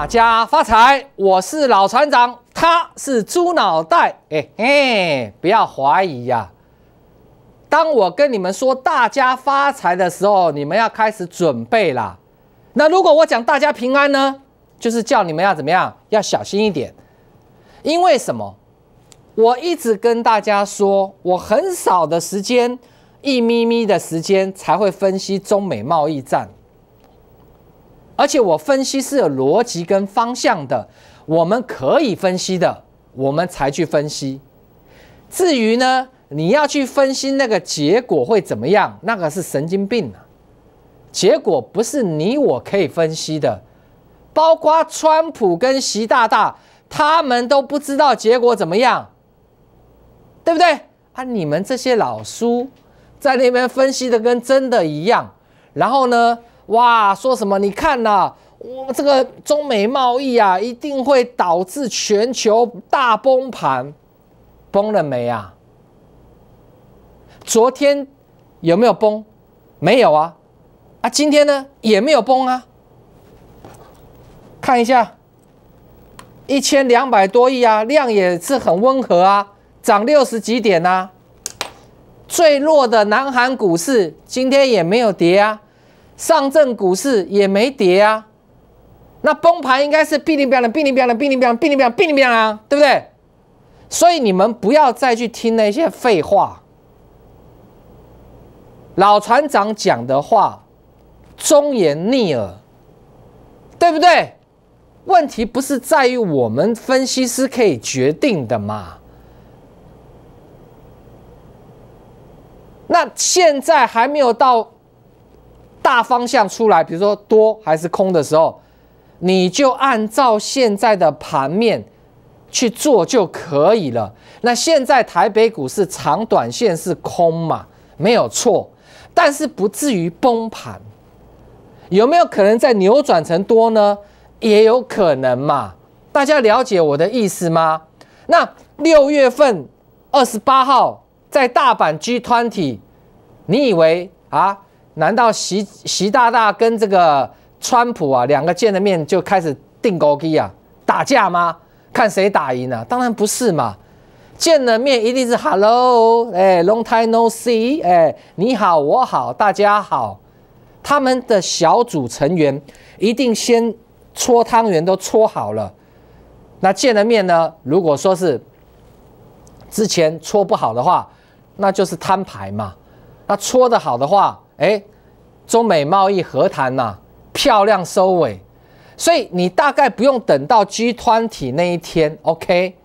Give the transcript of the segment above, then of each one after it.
大家发财！我是老船长，他是猪脑袋。哎嘿，不要怀疑呀！当我跟你们说大家发财的时候，你们要开始准备啦。那如果我讲大家平安呢？就是叫你们要怎么样？要小心一点。因为什么？我一直跟大家说，我很少的时间，一咪咪的时间才会分析中美贸易战。而且我分析是有逻辑跟方向的，我们可以分析的，我们才去分析。至于呢，你要去分析那个结果会怎么样，那个是神经病啊！结果不是你我可以分析的，包括川普跟习大大，他们都不知道结果怎么样，对不对啊？你们这些老叔在那边分析的跟真的一样，然后呢？哇，说什么？你看呐，我们这个中美贸易啊，一定会导致全球大崩盘，崩了没啊？昨天有没有崩？没有啊，啊，今天呢也没有崩啊。看一下，一千两百多亿啊，量也是很温和啊，涨六十几点啊。最弱的南韩股市今天也没有跌啊。上证股市也没跌啊，那崩盘应该是哔哩哔哩，哔哩哔哩，哔哩哔哩，哔哩哔哩，哔哩哔哩啊，对不对？所以你们不要再去听那些废话，老船长讲的话，忠言逆耳，对不对？问题不是在于我们分析师可以决定的嘛？那现在还没有到。大方向出来，比如说多还是空的时候，你就按照现在的盘面去做就可以了。那现在台北股市长短线是空嘛，没有错，但是不至于崩盘。有没有可能再扭转成多呢？也有可能嘛。大家了解我的意思吗？那六月份二十八号在大阪 G twenty，你以为啊？难道习习大大跟这个川普啊两个见了面就开始定勾机啊打架吗？看谁打赢了？当然不是嘛！见了面一定是 hello，哎，long time no see，哎，你好，我好，大家好。他们的小组成员一定先搓汤圆都搓好了，那见了面呢？如果说是之前搓不好的话，那就是摊牌嘛。那搓的好的话，哎。中美贸易和谈呐，漂亮收尾，所以你大概不用等到 G 团体那一天，OK？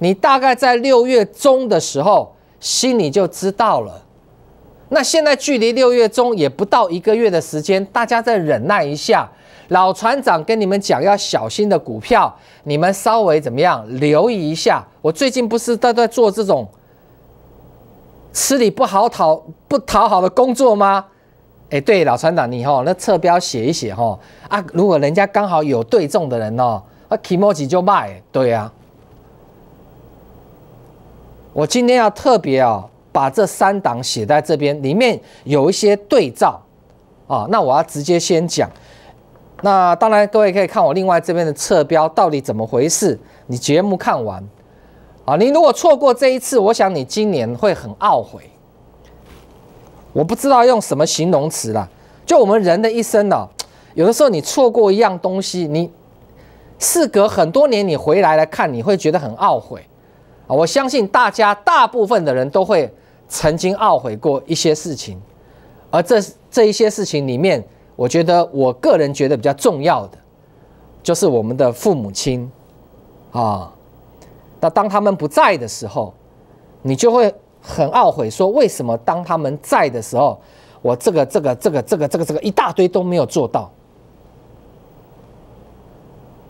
你大概在六月中的时候心里就知道了。那现在距离六月中也不到一个月的时间，大家再忍耐一下。老船长跟你们讲，要小心的股票，你们稍微怎么样留意一下。我最近不是都在做这种吃力不好讨不讨好的工作吗？哎，对，老船长，你吼那侧标写一写哦、啊！如果人家刚好有对中的人哦，啊，提莫吉就卖，对呀。我今天要特别啊，把这三档写在这边，里面有一些对照啊。那我要直接先讲。那当然，各位可以看我另外这边的侧标到底怎么回事。你节目看完啊，你如果错过这一次，我想你今年会很懊悔。我不知道用什么形容词了。就我们人的一生呢，有的时候你错过一样东西，你事隔很多年你回来来看，你会觉得很懊悔啊！我相信大家大部分的人都会曾经懊悔过一些事情，而这这一些事情里面，我觉得我个人觉得比较重要的，就是我们的父母亲啊。那当他们不在的时候，你就会。很懊悔，说为什么当他们在的时候，我这个这个这个这个这个这个一大堆都没有做到，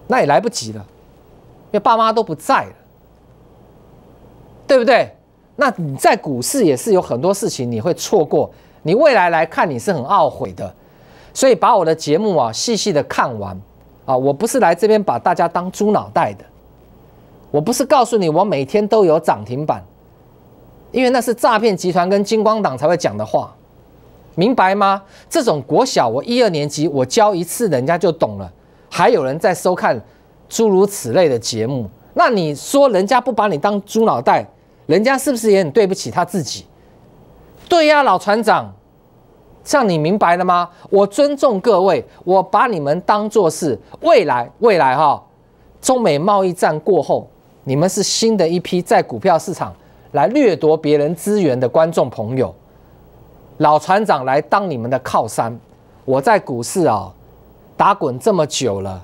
那也来不及了，因为爸妈都不在了，对不对？那你在股市也是有很多事情你会错过，你未来来看你是很懊悔的，所以把我的节目啊细细的看完啊，我不是来这边把大家当猪脑袋的，我不是告诉你我每天都有涨停板。因为那是诈骗集团跟金光党才会讲的话，明白吗？这种国小我一二年级我教一次，人家就懂了。还有人在收看诸如此类的节目，那你说人家不把你当猪脑袋，人家是不是也很对不起他自己？对呀，老船长，这样你明白了吗？我尊重各位，我把你们当做是未来，未来哈。中美贸易战过后，你们是新的一批在股票市场。来掠夺别人资源的观众朋友，老船长来当你们的靠山。我在股市啊打滚这么久了，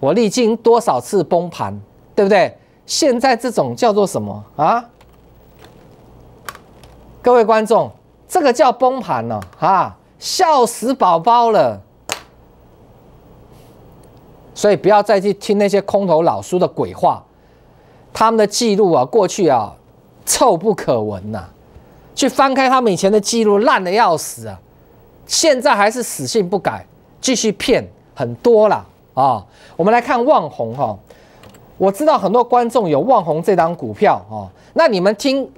我历经多少次崩盘，对不对？现在这种叫做什么啊？各位观众，这个叫崩盘呢啊，笑死宝宝了。所以不要再去听那些空头老叔的鬼话，他们的记录啊，过去啊。臭不可闻呐！去翻开他们以前的记录，烂的要死啊！现在还是死性不改，继续骗很多了啊！我们来看望红哈，我知道很多观众有望红这张股票啊，那你们听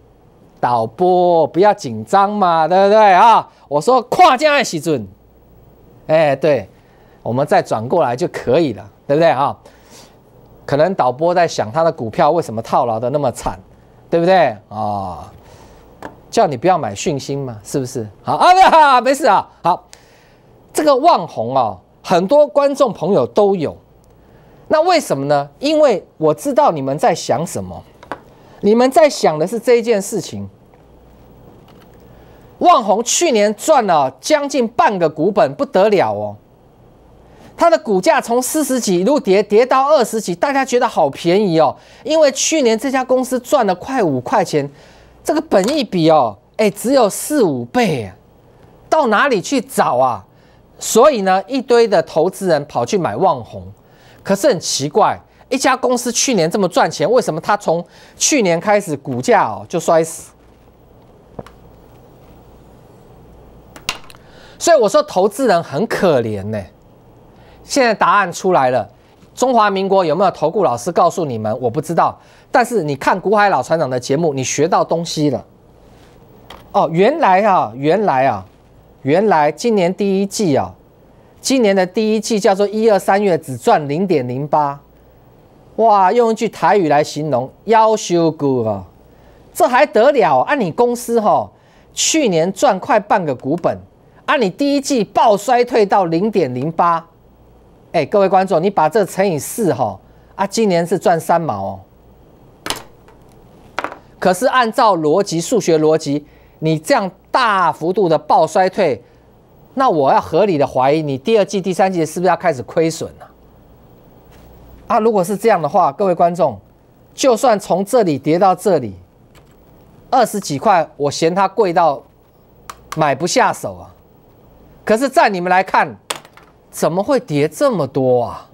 导播不要紧张嘛，对不对啊？我说跨江爱喜准，哎对，我们再转过来就可以了，对不对啊？可能导播在想他的股票为什么套牢的那么惨？对不对啊？叫你不要买讯星嘛，是不是？好啊，没事啊。好，这个望红哦，很多观众朋友都有。那为什么呢？因为我知道你们在想什么。你们在想的是这一件事情。望红去年赚了将近半个股本，不得了哦。它的股价从四十几一路跌跌到二十几，大家觉得好便宜哦。因为去年这家公司赚了快五块钱，这个本一比哦，哎，只有四五倍，到哪里去找啊？所以呢，一堆的投资人跑去买旺宏。可是很奇怪，一家公司去年这么赚钱，为什么它从去年开始股价哦就摔死？所以我说，投资人很可怜呢。现在答案出来了，中华民国有没有投顾？老师告诉你们，我不知道。但是你看古海老船长的节目，你学到东西了。哦，原来啊，原来啊，原来今年第一季啊，今年的第一季叫做一二三月只赚零点零八，哇，用一句台语来形容，腰修股啊，这还得了？按你公司哈，去年赚快半个股本，按你第一季暴衰退到零点零八。哎，各位观众，你把这乘以四哈啊，今年是赚三毛哦。可是按照逻辑、数学逻辑，你这样大幅度的暴衰退，那我要合理的怀疑，你第二季、第三季是不是要开始亏损了？啊，如果是这样的话，各位观众，就算从这里跌到这里，二十几块，我嫌它贵到买不下手啊。可是在你们来看，怎么会跌这么多啊？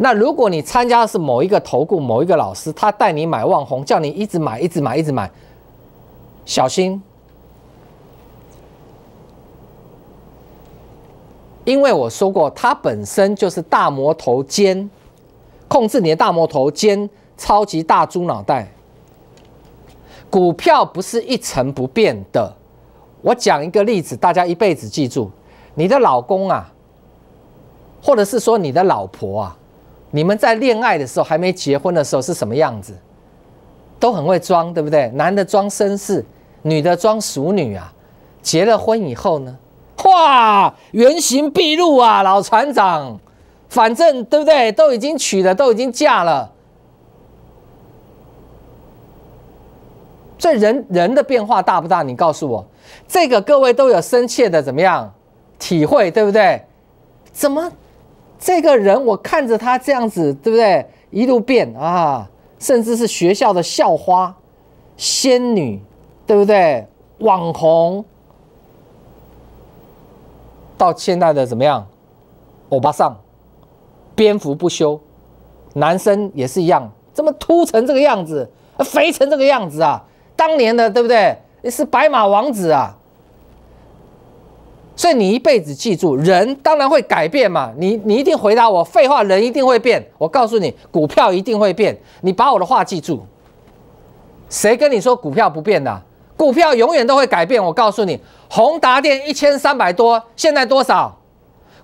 那如果你参加的是某一个投顾、某一个老师，他带你买网红，叫你一直买、一直买、一直买，小心！因为我说过，他本身就是大魔头尖，控制你的大魔头尖，超级大猪脑袋。股票不是一成不变的。我讲一个例子，大家一辈子记住：你的老公啊，或者是说你的老婆啊，你们在恋爱的时候，还没结婚的时候是什么样子，都很会装，对不对？男的装绅士，女的装淑女啊。结了婚以后呢，哇，原形毕露啊，老船长，反正对不对？都已经娶了，都已经嫁了，这人人的变化大不大？你告诉我。这个各位都有深切的怎么样体会，对不对？怎么这个人我看着他这样子，对不对？一路变啊，甚至是学校的校花、仙女，对不对？网红到现在的怎么样？欧巴桑，蝙蝠不休，男生也是一样，怎么秃成这个样子，肥成这个样子啊？当年的，对不对？是白马王子啊，所以你一辈子记住，人当然会改变嘛。你你一定回答我，废话，人一定会变。我告诉你，股票一定会变。你把我的话记住，谁跟你说股票不变的？股票永远都会改变。我告诉你，宏达电一千三百多，现在多少？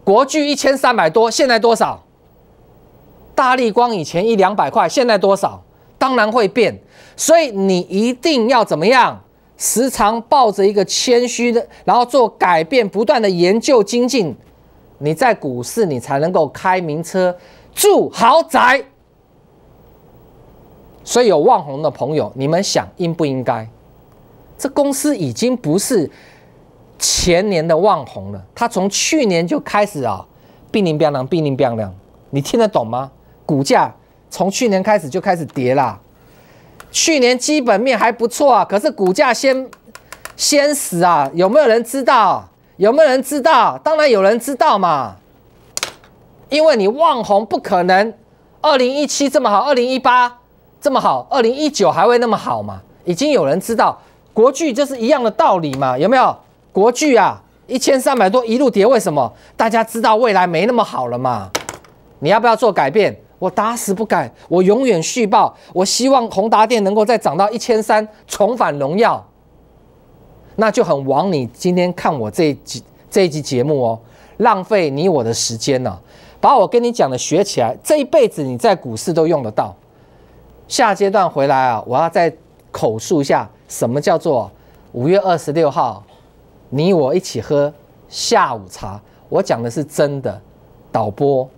国巨一千三百多，现在多少？大力光以前一两百块，现在多少？当然会变。所以你一定要怎么样？时常抱着一个谦虚的，然后做改变，不断的研究精进，你在股市你才能够开名车住豪宅。所以有望红的朋友，你们想应不应该？这公司已经不是前年的望红了，它从去年就开始啊，濒临变啷，濒临变啷，你听得懂吗？股价从去年开始就开始跌啦。去年基本面还不错啊，可是股价先先死啊？有没有人知道？有没有人知道？当然有人知道嘛，因为你网红不可能，二零一七这么好，二零一八这么好，二零一九还会那么好嘛？已经有人知道，国剧就是一样的道理嘛，有没有？国剧啊，一千三百多一路跌，为什么？大家知道未来没那么好了嘛？你要不要做改变？我打死不改，我永远续报。我希望宏达电能够再涨到一千三，重返荣耀，那就很枉你今天看我这集这一集节目哦，浪费你我的时间呢。把我跟你讲的学起来，这一辈子你在股市都用得到。下阶段回来啊，我要再口述一下什么叫做五月二十六号，你我一起喝下午茶。我讲的是真的，导播。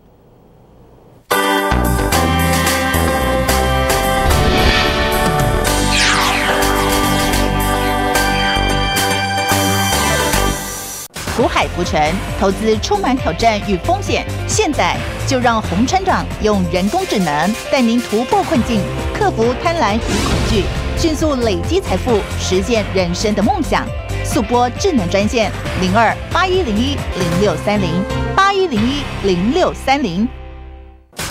苦海浮沉，投资充满挑战与风险。现在就让洪村长用人工智能带您突破困境，克服贪婪与恐惧，迅速累积财富，实现人生的梦想。速播智能专线零二八一零一零六三零八一零一零六三零。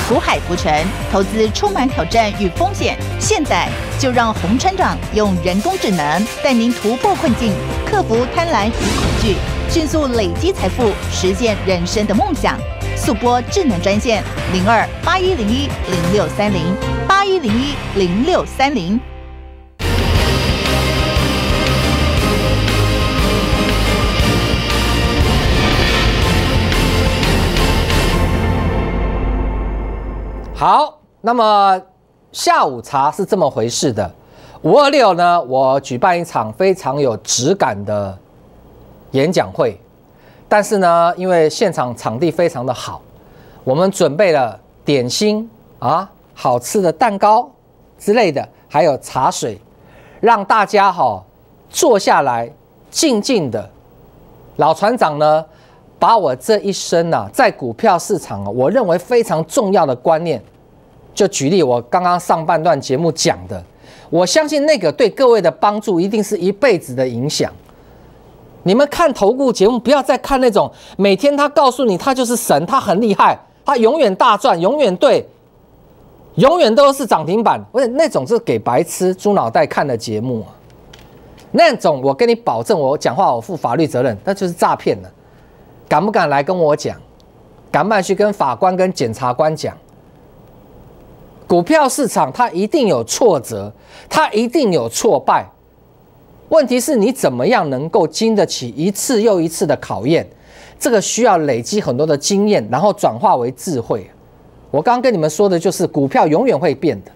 苦海浮沉，投资充满挑战与风险。现在就让洪村长用人工智能带您突破困境，克服贪婪与恐惧。迅速累积财富，实现人生的梦想。速播智能专线零二八一零一零六三零八一零一零六三零。好，那么下午茶是这么回事的。五二六呢，我举办一场非常有质感的。演讲会，但是呢，因为现场场地非常的好，我们准备了点心啊、好吃的蛋糕之类的，还有茶水，让大家哈坐下来静静的。老船长呢，把我这一生呐在股票市场我认为非常重要的观念，就举例我刚刚上半段节目讲的，我相信那个对各位的帮助一定是一辈子的影响。你们看投顾节目，不要再看那种每天他告诉你他就是神，他很厉害，他永远大赚，永远对，永远都是涨停板。不是那种是给白痴猪脑袋看的节目啊！那种我跟你保证，我讲话我负法律责任，那就是诈骗了。敢不敢来跟我讲？敢不敢去跟法官跟检察官讲？股票市场它一定有挫折，它一定有挫败。问题是你怎么样能够经得起一次又一次的考验？这个需要累积很多的经验，然后转化为智慧。我刚刚跟你们说的就是，股票永远会变的，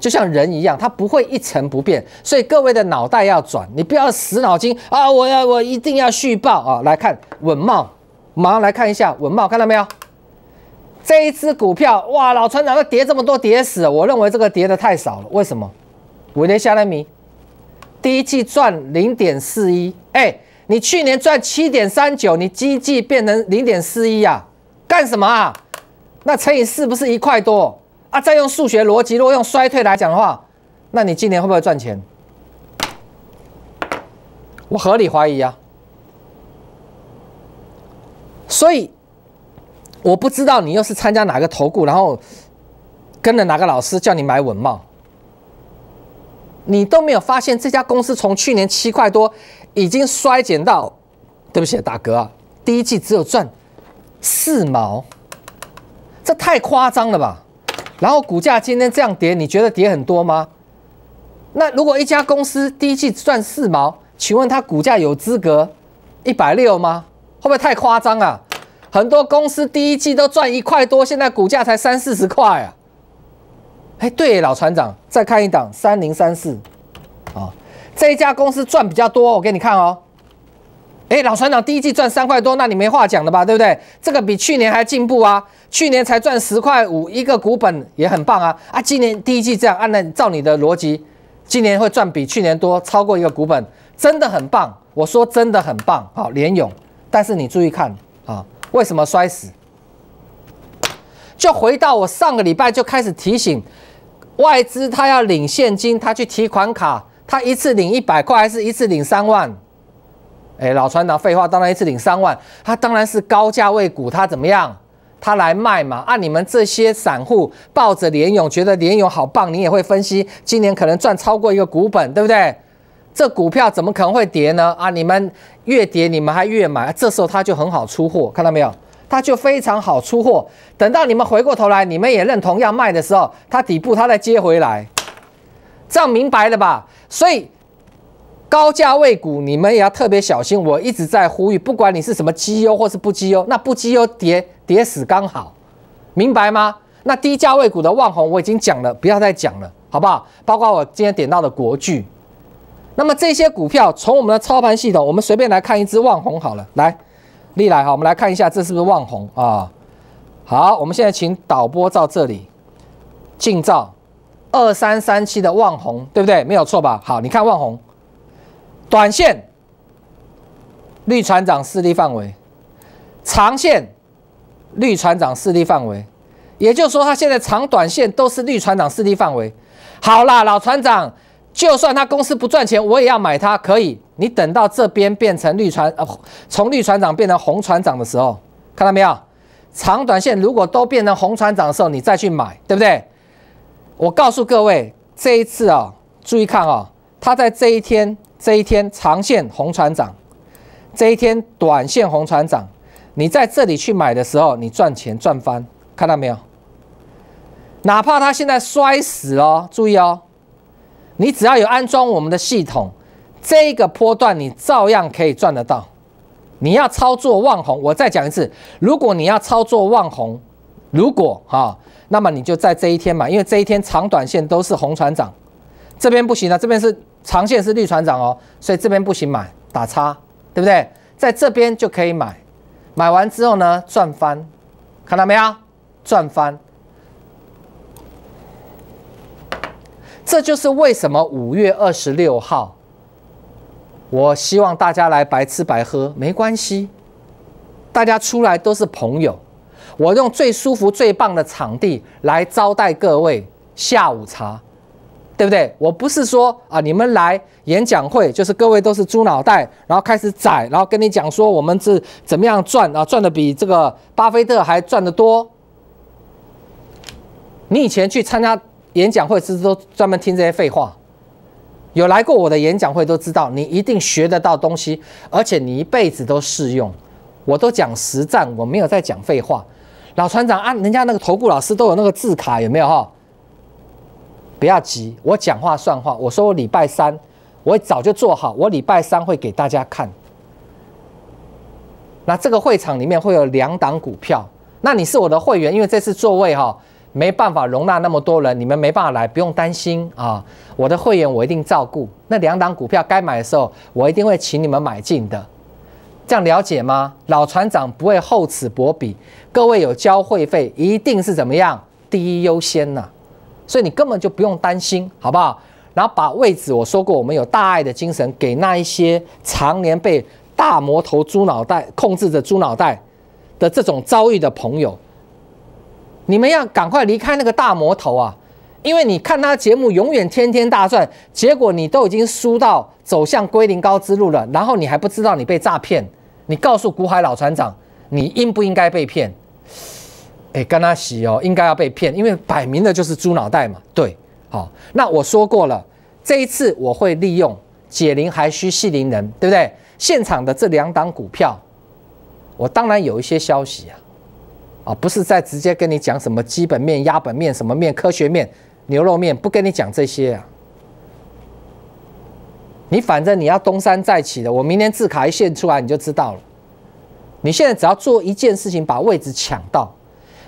就像人一样，它不会一成不变。所以各位的脑袋要转，你不要死脑筋啊！我要我一定要续报啊！来看稳茂，马上来看一下稳茂，看到没有？这一只股票哇，老船长跌这么多，跌死！我认为这个跌的太少了，为什么？五年下来米。第一季赚零点四一，哎，你去年赚七点三九，你季季变成零点四一啊？干什么啊？那乘以是不是一块多啊？再用数学逻辑，如果用衰退来讲的话，那你今年会不会赚钱？我合理怀疑啊。所以我不知道你又是参加哪个投顾，然后跟着哪个老师叫你买稳茂。你都没有发现这家公司从去年七块多，已经衰减到，对不起，打嗝啊，第一季只有赚四毛，这太夸张了吧？然后股价今天这样跌，你觉得跌很多吗？那如果一家公司第一季赚四毛，请问它股价有资格一百六吗？会不会太夸张啊？很多公司第一季都赚一块多，现在股价才三四十块啊。哎，对，老船长，再看一档三零三四，啊，这一家公司赚比较多，我给你看哦。哎，老船长，第一季赚三块多，那你没话讲了吧？对不对？这个比去年还进步啊！去年才赚十块五一个股本，也很棒啊！啊，今年第一季这样，按照你的逻辑，今年会赚比去年多，超过一个股本，真的很棒。我说真的很棒啊，连勇。但是你注意看啊，为什么摔死？就回到我上个礼拜就开始提醒。外资他要领现金，他去提款卡，他一次领一百块，还是一次领三万？哎，老船长，废话，当然一次领三万。他当然是高价位股，他怎么样？他来卖嘛？啊，你们这些散户抱着联勇，觉得联勇好棒，你也会分析，今年可能赚超过一个股本，对不对？这股票怎么可能会跌呢？啊，你们越跌，你们还越买，这时候他就很好出货，看到没有？它就非常好出货，等到你们回过头来，你们也认同要卖的时候，它底部它再接回来，这样明白了吧？所以高价位股你们也要特别小心，我一直在呼吁，不管你是什么绩优或是不绩优，那不绩优跌跌死刚好，明白吗？那低价位股的万红我已经讲了，不要再讲了，好不好？包括我今天点到的国巨。那么这些股票从我们的操盘系统，我们随便来看一只万红好了，来。历来哈，我们来看一下，这是不是望红啊？好，我们现在请导播照这里，近照二三三七的望红，对不对？没有错吧？好，你看望红，短线绿船长势力范围，长线绿船长势力范围，也就是说，他现在长短线都是绿船长势力范围。好啦，老船长，就算他公司不赚钱，我也要买他，可以？你等到这边变成绿船，呃，从绿船长变成红船长的时候，看到没有？长短线如果都变成红船长的时候，你再去买，对不对？我告诉各位，这一次啊，注意看啊，他在这一天，这一天长线红船长，这一天短线红船长，你在这里去买的时候，你赚钱赚翻，看到没有？哪怕他现在摔死了，注意哦，你只要有安装我们的系统。这个波段你照样可以赚得到。你要操作望红，我再讲一次，如果你要操作望红，如果哈，那么你就在这一天买，因为这一天长短线都是红船长，这边不行啊，这边是长线是绿船长哦，所以这边不行买，打叉，对不对？在这边就可以买，买完之后呢，赚翻，看到没有？赚翻，这就是为什么五月二十六号。我希望大家来白吃白喝没关系，大家出来都是朋友，我用最舒服、最棒的场地来招待各位下午茶，对不对？我不是说啊，你们来演讲会就是各位都是猪脑袋，然后开始宰，然后跟你讲说我们是怎么样赚啊，赚的比这个巴菲特还赚的多。你以前去参加演讲会是都专门听这些废话。有来过我的演讲会都知道，你一定学得到东西，而且你一辈子都适用。我都讲实战，我没有在讲废话。老船长啊，人家那个头部老师都有那个字卡，有没有哈？不要急，我讲话算话，我说我礼拜三我早就做好，我礼拜三会给大家看。那这个会场里面会有两档股票，那你是我的会员，因为这次座位哈。没办法容纳那么多人，你们没办法来，不用担心啊！我的会员我一定照顾，那两档股票该买的时候，我一定会请你们买进的，这样了解吗？老船长不会厚此薄彼，各位有交会费，一定是怎么样？第一优先呢，所以你根本就不用担心，好不好？然后把位置，我说过，我们有大爱的精神，给那一些常年被大魔头猪脑袋控制着猪脑袋的这种遭遇的朋友。你们要赶快离开那个大魔头啊！因为你看他节目永远天天大赚，结果你都已经输到走向归零高之路了，然后你还不知道你被诈骗。你告诉古海老船长，你应不应该被骗？哎，跟他洗哦，应该要被骗，因为摆明的就是猪脑袋嘛。对，好，那我说过了，这一次我会利用解铃还需系铃人，对不对？现场的这两档股票，我当然有一些消息啊。啊，不是在直接跟你讲什么基本面、压本面、什么面、科学面、牛肉面，不跟你讲这些啊。你反正你要东山再起的，我明天字卡一现出来你就知道了。你现在只要做一件事情，把位置抢到，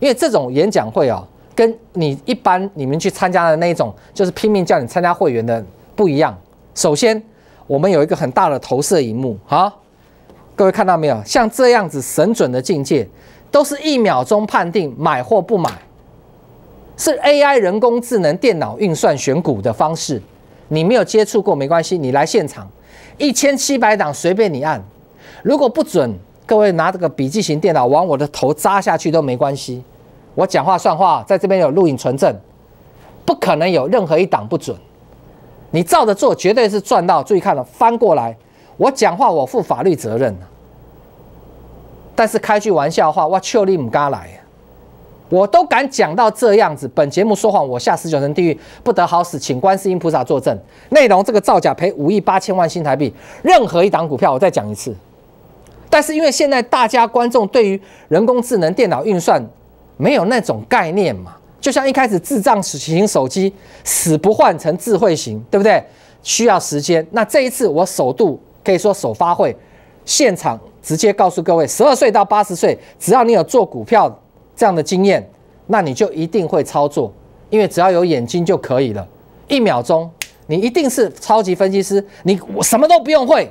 因为这种演讲会啊，跟你一般你们去参加的那一种，就是拼命叫你参加会员的不一样。首先，我们有一个很大的投射荧幕，好，各位看到没有？像这样子神准的境界。都是一秒钟判定买或不买，是 AI 人工智能电脑运算选股的方式。你没有接触过没关系，你来现场，一千七百档随便你按。如果不准，各位拿这个笔记型电脑往我的头扎下去都没关系。我讲话算话，在这边有录影存证，不可能有任何一档不准。你照着做，绝对是赚到。注意看了，翻过来，我讲话我负法律责任但是开句玩笑话，我丘立姆噶来，我都敢讲到这样子。本节目说谎，我下十九层地狱不得好死，请观世音菩萨作证。内容这个造假赔五亿八千万新台币，任何一档股票，我再讲一次。但是因为现在大家观众对于人工智能、电脑运算没有那种概念嘛，就像一开始智障型手机死不换成智慧型，对不对？需要时间。那这一次我首度可以说首发会现场。直接告诉各位，十二岁到八十岁，只要你有做股票这样的经验，那你就一定会操作，因为只要有眼睛就可以了。一秒钟，你一定是超级分析师，你我什么都不用会。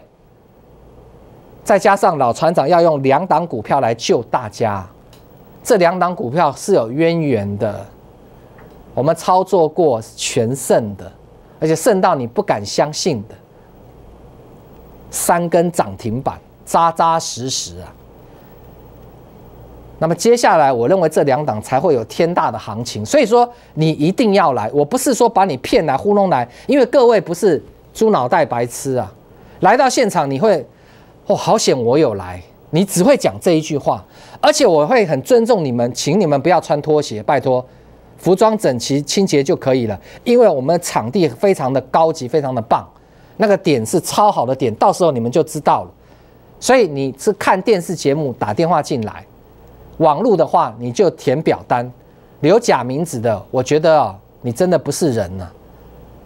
再加上老船长要用两档股票来救大家，这两档股票是有渊源的，我们操作过全胜的，而且胜到你不敢相信的，三根涨停板。扎扎实实啊！那么接下来，我认为这两档才会有天大的行情。所以说，你一定要来。我不是说把你骗来、糊弄来，因为各位不是猪脑袋、白痴啊。来到现场，你会哦，好险我有来。你只会讲这一句话，而且我会很尊重你们，请你们不要穿拖鞋，拜托，服装整齐、清洁就可以了。因为我们的场地非常的高级，非常的棒，那个点是超好的点，到时候你们就知道了。所以你是看电视节目打电话进来，网络的话你就填表单，留假名字的，我觉得啊，你真的不是人呐！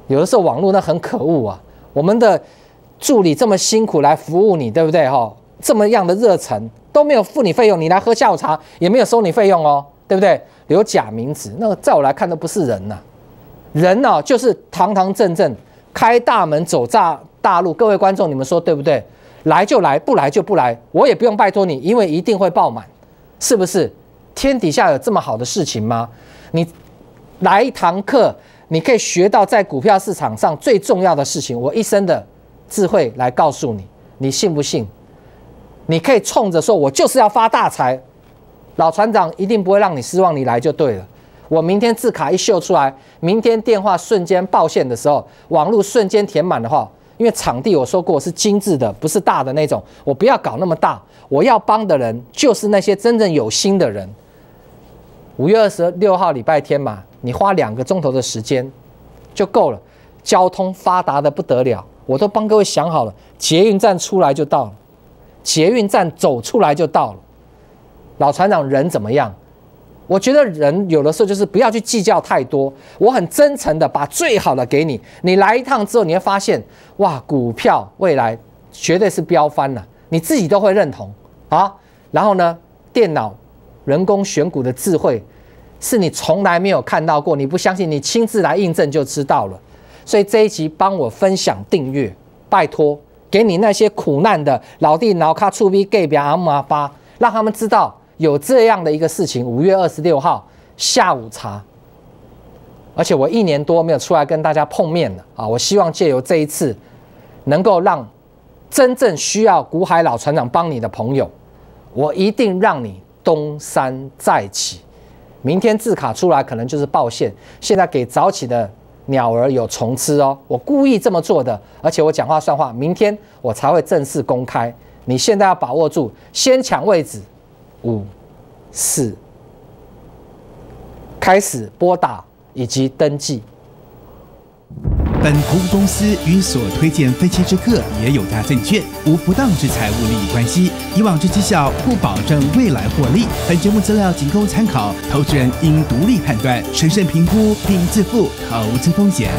有的时候网络那很可恶啊。我们的助理这么辛苦来服务你，对不对哈？这么样的热忱都没有付你费用，你来喝下午茶也没有收你费用哦，对不对？留假名字，那个在我来看都不是人呐。人哦，就是堂堂正正开大门走大大路。各位观众，你们说对不对？来就来，不来就不来，我也不用拜托你，因为一定会爆满，是不是？天底下有这么好的事情吗？你来一堂课，你可以学到在股票市场上最重要的事情，我一生的智慧来告诉你，你信不信？你可以冲着说，我就是要发大财，老船长一定不会让你失望，你来就对了。我明天字卡一秀出来，明天电话瞬间爆线的时候，网络瞬间填满的话。因为场地我说过是精致的，不是大的那种。我不要搞那么大，我要帮的人就是那些真正有心的人。五月二十六号礼拜天嘛，你花两个钟头的时间就够了。交通发达的不得了，我都帮各位想好了，捷运站出来就到了，捷运站走出来就到了。老船长人怎么样？我觉得人有的时候就是不要去计较太多。我很真诚的把最好的给你，你来一趟之后，你会发现，哇，股票未来绝对是飙翻了，你自己都会认同啊。然后呢，电脑人工选股的智慧，是你从来没有看到过，你不相信，你亲自来印证就知道了。所以这一集帮我分享订阅，拜托，给你那些苦难的老弟脑卡粗逼 gay 表阿妈爸，让他们知道。有这样的一个事情，五月二十六号下午茶，而且我一年多没有出来跟大家碰面了啊！我希望借由这一次，能够让真正需要古海老船长帮你的朋友，我一定让你东山再起。明天字卡出来可能就是报线，现在给早起的鸟儿有虫吃哦！我故意这么做的，而且我讲话算话，明天我才会正式公开。你现在要把握住，先抢位置。五、四，开始拨打以及登记。本服务公司与所推荐分期之客也有大证券无不当之财务利益关系，以往之绩效不保证未来获利。本节目资料仅供参考，投资人应独立判断、审慎评估并自负投资风险。